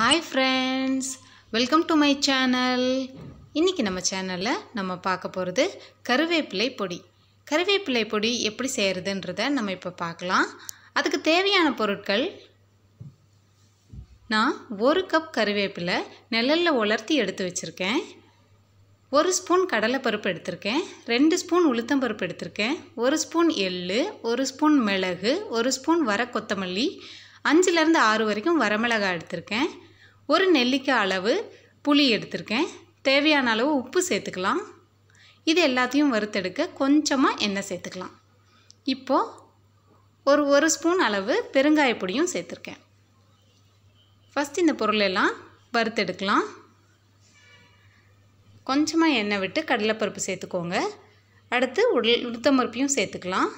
hi friends welcome to my channel இன்றைக்கி நம்ம சேனலில் நம்ம பார்க்க போகிறது கருவேப்பிலை பொடி கருவேப்பிலை பொடி எப்படி செய்கிறதுன்றத நம்ம இப்போ பார்க்கலாம் அதுக்கு தேவையான பொருட்கள் நான் ஒரு கப் கருவேப்பிலை நிழலில் உலர்த்தி எடுத்து வச்சுருக்கேன் ஒரு ஸ்பூன் கடலை பருப்பு எடுத்திருக்கேன் ரெண்டு ஸ்பூன் உளுத்தம் பருப்பு எடுத்திருக்கேன் ஒரு ஸ்பூன் எள் ஒரு ஸ்பூன் மிளகு ஒரு ஸ்பூன் வர கொத்தமல்லி அஞ்சுலேருந்து ஆறு வரைக்கும் வரமிளகாய் எடுத்திருக்கேன் ஒரு நெல்லிக்காய் அளவு புளி எடுத்திருக்கேன் தேவையான அளவு உப்பு சேர்த்துக்கலாம் இது எல்லாத்தையும் வறுத்தெடுக்க கொஞ்சமாக எண்ணெய் சேர்த்துக்கலாம் இப்போது ஒரு ஒரு ஸ்பூன் அளவு பெருங்காயப்பொடியும் சேர்த்துருக்கேன் ஃபஸ்ட் இந்த பொருளெல்லாம் வறுத்தெடுக்கலாம் கொஞ்சமாக எண்ணெய் விட்டு கடலைப்பருப்பு சேர்த்துக்கோங்க அடுத்து உடல் உளுத்தம்பருப்பையும் சேர்த்துக்கலாம்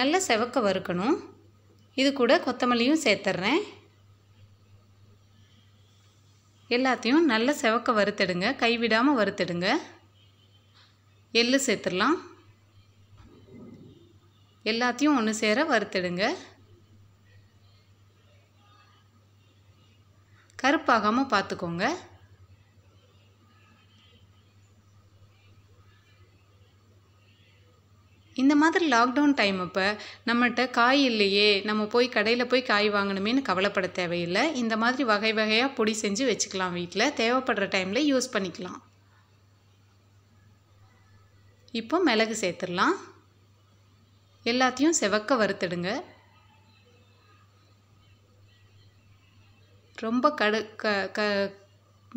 நல்லா செவக்க வறுக்கணும் இது கூட கொத்தமல்லியும் சேர்த்துட்றேன் எல்லாத்தையும் நல்ல செவக்க வறுத்தெடுங்க கைவிடாமல் வறுத்தெடுங்க எள்ளு சேர்த்துடலாம் எல்லாத்தையும் ஒன்று சேர வறுத்தெடுங்க கருப்பாகாமல் பார்த்துக்கோங்க இந்த மாதிரி லாக்டவுன் டைம் அப்போ நம்மகிட்ட காய் இல்லையே நம்ம போய் கடையில் போய் காய் வாங்கணுமேனு கவலைப்பட தேவையில்லை இந்த மாதிரி வகை வகையாக பொடி செஞ்சு வச்சுக்கலாம் வீட்டில் தேவைப்படுற டைமில் யூஸ் பண்ணிக்கலாம் இப்போ மிளகு சேர்த்துடலாம் எல்லாத்தையும் செவக்க வறுத்துடுங்க ரொம்ப கடு க க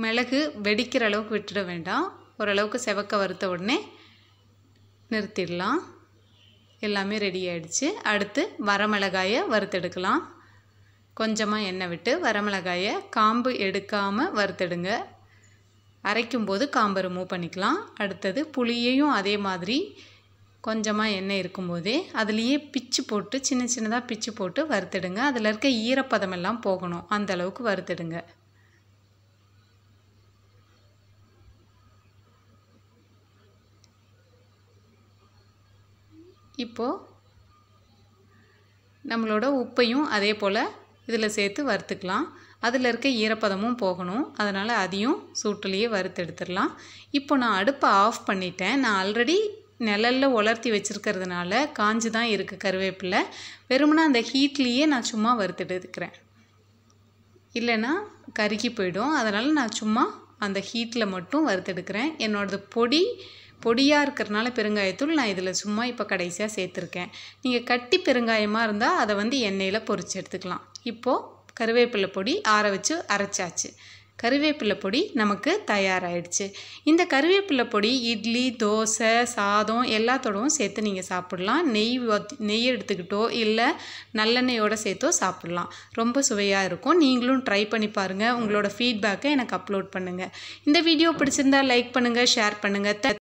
மிளகு வெடிக்கிற அளவுக்கு விட்டுட வேண்டாம் ஓரளவுக்கு செவக்க வறுத்த உடனே நிறுத்திடலாம் எல்லாமே ரெடி ஆகிடுச்சு அடுத்து வரமிளகாயை வறுத்தெடுக்கலாம் கொஞ்சமாக எண்ணெய் விட்டு வரமிளகாயை காம்பு எடுக்காமல் வறுத்தெடுங்க அரைக்கும் போது காம்பை ரிமூவ் பண்ணிக்கலாம் அடுத்தது புளியையும் அதே மாதிரி கொஞ்சமாக எண்ணெய் இருக்கும்போதே அதுலேயே பிச்சு போட்டு சின்ன சின்னதாக பிச்சு போட்டு வறுத்தெடுங்க அதில் இருக்க ஈரப்பதமெல்லாம் போகணும் அந்தளவுக்கு வறுத்தெடுங்க இப்போது நம்மளோட உப்பையும் அதே போல் இதில் சேர்த்து வறுத்துக்கலாம் அதில் இருக்க ஈரப்பதமும் போகணும் அதனால் அதையும் சூட்டுலேயே வறுத்து எடுத்துடலாம் இப்போ நான் அடுப்பை ஆஃப் பண்ணிட்டேன் நான் ஆல்ரெடி நிழலில் உலர்த்தி வச்சுருக்கிறதுனால காஞ்சி தான் இருக்குது கருவேப்பிலை வெறுமனா அந்த ஹீட்லேயே நான் சும்மா வறுத்துட்டு இருக்கிறேன் இல்லைன்னா கருகி போயிடும் அதனால் நான் சும்மா அந்த ஹீட்டில் மட்டும் வறுத்தெடுக்கிறேன் என்னோடது பொடி பொடியாக இருக்கிறனால பெருங்காயத்தூள் நான் இதில் சும்மா இப்போ கடைசியாக சேர்த்துருக்கேன் நீங்கள் கட்டி பெருங்காயமாக இருந்தால் அதை வந்து எண்ணெயில் பொறிச்சு எடுத்துக்கலாம் இப்போது கருவேப்பிலை பொடி ஆற வச்சு அரைச்சாச்சு கருவேப்பிலை பொடி நமக்கு தயாராகிடுச்சு இந்த கருவேப்பிலை பொடி இட்லி தோசை சாதம் எல்லாத்தோடவும் சேர்த்து நீங்கள் சாப்பிட்லாம் நெய் நெய் எடுத்துக்கிட்டோ இல்லை நல்லெண்ணெயோடு சேர்த்தோ சாப்பிட்லாம் ரொம்ப சுவையாக இருக்கும் நீங்களும் ட்ரை பண்ணி பாருங்கள் உங்களோட ஃபீட்பேக்கை எனக்கு அப்லோட் பண்ணுங்கள் இந்த வீடியோ பிடிச்சிருந்தா லைக் பண்ணுங்கள் ஷேர் பண்ணுங்கள்